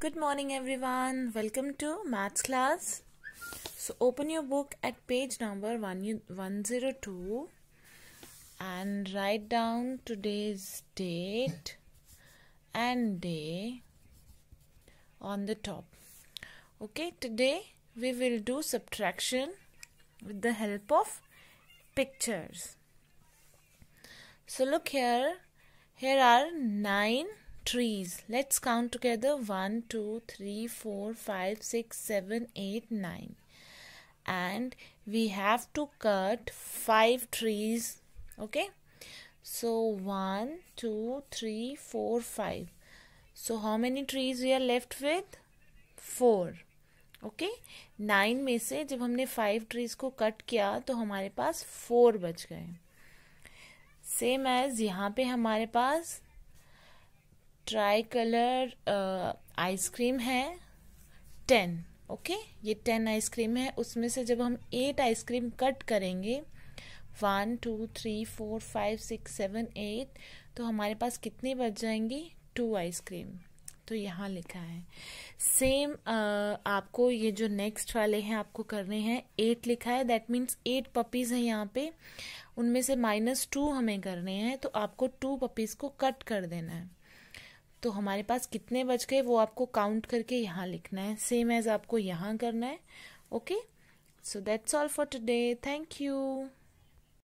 Good morning everyone. Welcome to maths class. So open your book at page number 102 and write down today's date and day on the top. Okay, today we will do subtraction with the help of pictures. So look here, here are 9 trees. Let's count together 1, 2, 3, 4, 5, 6, 7, 8, 9. And we have to cut 5 trees. Okay. So 1, 2, 3, 4, 5. So how many trees we are left with? 4. Okay okay? Nine में से जब हमने five trees को cut किया तो हमारे पास four बच गए सेम एज यहाँ पे हमारे पास ट्राई कलर आइसक्रीम है टेन ओके ये टेन आइसक्रीम है उसमें से जब हम एट आइसक्रीम कट करेंगे one two three four five six seven eight तो हमारे पास कितनी बच जाएंगी टू आइसक्रीम तो यहाँ लिखा है सेम आपको ये जो नेक्स्ट वाले हैं आपको करने हैं एट लिखा है दैट मीन्स एट पपीज़ हैं यहाँ पे उनमें से माइनस टू हमें करने हैं तो आपको टू पपीज़ को कट कर देना है तो हमारे पास कितने बच गए वो आपको काउंट करके यहाँ लिखना है सेम एज आपको यहाँ करना है okay so that's all for today thank you